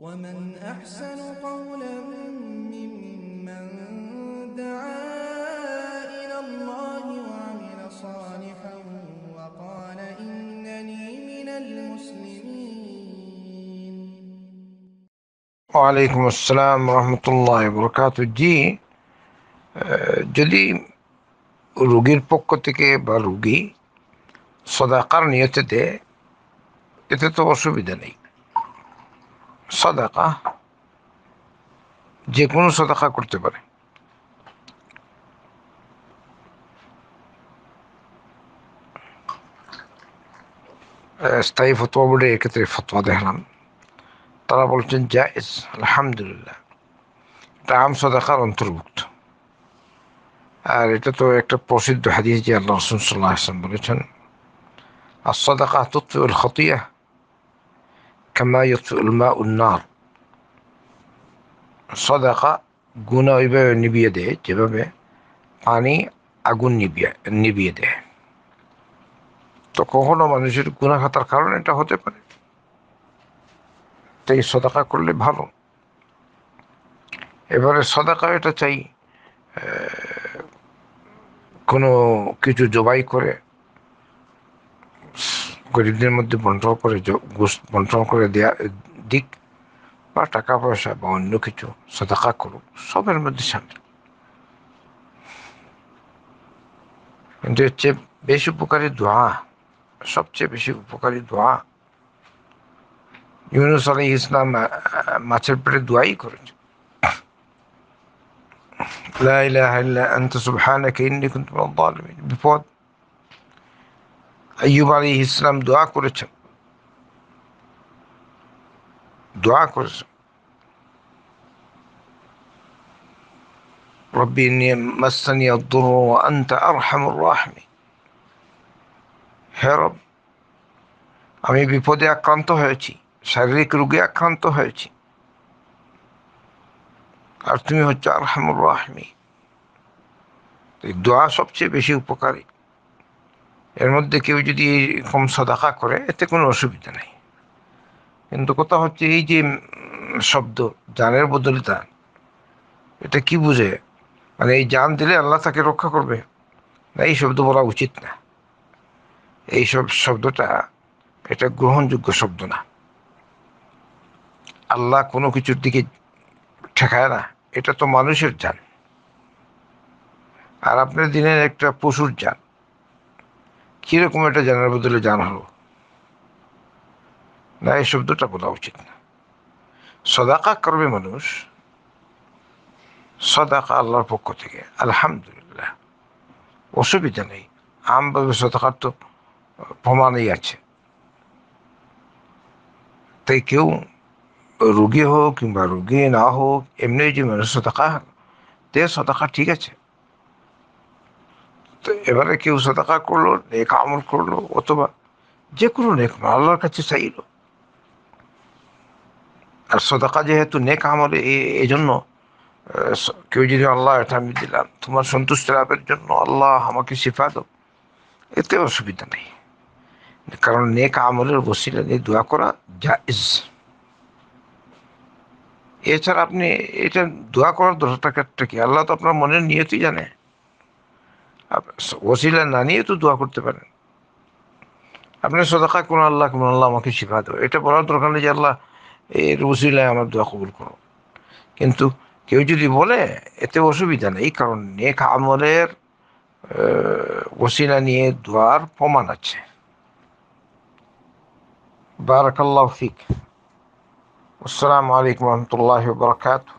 ومن أحسن قولا ممن دعا إلى الله وعمل صالحا وقال إنني من المسلمين وعليكم السلام ورحمة الله وبركاته جي جدي রোগীর পক্ষ থেকে বা রোগী সদাকার নিয়েছে এতে তো অসুবিধা নেই সদাকা যে কোনো সদাকা করতে পারে স্থায়ী ফতোয়া বোর্ডে এক্ষেত্রে ফতোয়া দেখলাম তারা বলছেন জায়েজ আলহামদুলিল্লাহ এটা আম সদাকার অন্তর্ভুক্ত আর এটা তো একটা প্রসিদ্ধ হাদিস যে আল্লাহ রসুল সাল্লাহ আসলাম বলেছেন আর সদাকা তত্ত্ব খতিয়া কামা ইউসফুল মা উন্নার সদাকা গুণা ওইভাবে নিবিয়ে দেয় যেভাবে পানি আগুন নিবিয়ে নিবিয়ে দেয় তো কখনো মানুষের গুণা খাতার কারণ এটা হতে পারে তাই সদাকা করলে ভালো এবারে সদাকা এটা চাই কোনো কিছু জবাই করে গরিবদের মধ্যে বন্টন করে বন্টন করে দেয়া দিক বা টাকা পয়সা বা অন্য কিছু সদাকা করুক সবের মধ্যে সামিল কিন্তু হচ্ছে বেশ উপকারী দোয়া সবচেয়ে বেশি উপকারী দোয়া ইউনুস আলী ইসলাম মাছের পেটে দোয়াই করেছে লা إله إلا أنت سبحانك إني كنت من الظالمين আইব আলী ইসলাম দোয়া করেছেন দোয়া করেছেন ربي إني مسني الضر وأنت أرحم الراحمين হে রব আমি বিপদে আক্রান্ত হয়েছি শারীরিক রোগে আক্রান্ত হয়েছি আর তুমি হচ্ছে আরহামুর রাহমি এই দোয়া সবচেয়ে বেশি উপকারী এর মধ্যে কেউ যদি এরকম সদাকা করে এতে কোনো অসুবিধা নেই কিন্তু কথা হচ্ছে এই যে শব্দ জানের বদলে তা এটা কি বুঝে মানে এই জান দিলে আল্লাহ তাকে রক্ষা করবে না এই শব্দ বলা উচিত না এই সব শব্দটা এটা গ্রহণযোগ্য শব্দ না আল্লাহ কোনো কিছুর দিকে ঠেকায় না এটা তো মানুষের যান আর আপনার দিনের একটা পশুর যান কীরকম একটা জানার বদলে জান হলো না এই শব্দটা বলা উচিত না সদাকা করবে মানুষ সদাকা আল্লাহর পক্ষ থেকে আলহামদুলিল্লাহ অসুবিধা নেই আমভাবে সদাকার তো প্রমাণই আছে তাই কেউ রুগী হোক কিংবা রুগী না হোক এমনি যে মানুষ সদাকা তে সদাকা ঠিক আছে তো এবারে কেউ সাদাকা করলো নেক আমল করলো অথবা যে কোনো নেক আল্লাহর কাছে চাইল আর সদাকা যেহেতু নেক আমল এই জন্য কেউ যদি আল্লাহ এটা আমি দিলাম তোমার সন্তুষ্ট লাভের জন্য আল্লাহ আমাকে শিফা দাও এতে অসুবিধা নেই কারণ নেক আমলের বসিলে নেই দোয়া করা জায়জ এছাড়া আপনি এটা দোয়া করার দরকারটা কি আল্লাহ তো আপনার মনের নিয়তই জানে ওসিলা না নিয়ে তো দোয়া করতে পারেন আপনি সদাকা কোন আল্লাহ কোন আল্লাহ আমাকে শিখা দেবে এটা বলার দরকার নেই যে আল্লাহ এর ওসিলায় আমার দোয়া কবুল করো কিন্তু কেউ যদি বলে এতে অসুবিধা নেই কারণ নেক আমলের ওসিলা নিয়ে দোয়ার প্রমাণ আছে বারাকাল্লাহ ফিক আসসালামু আলাইকুম রহমতুল্লাহ বরকাত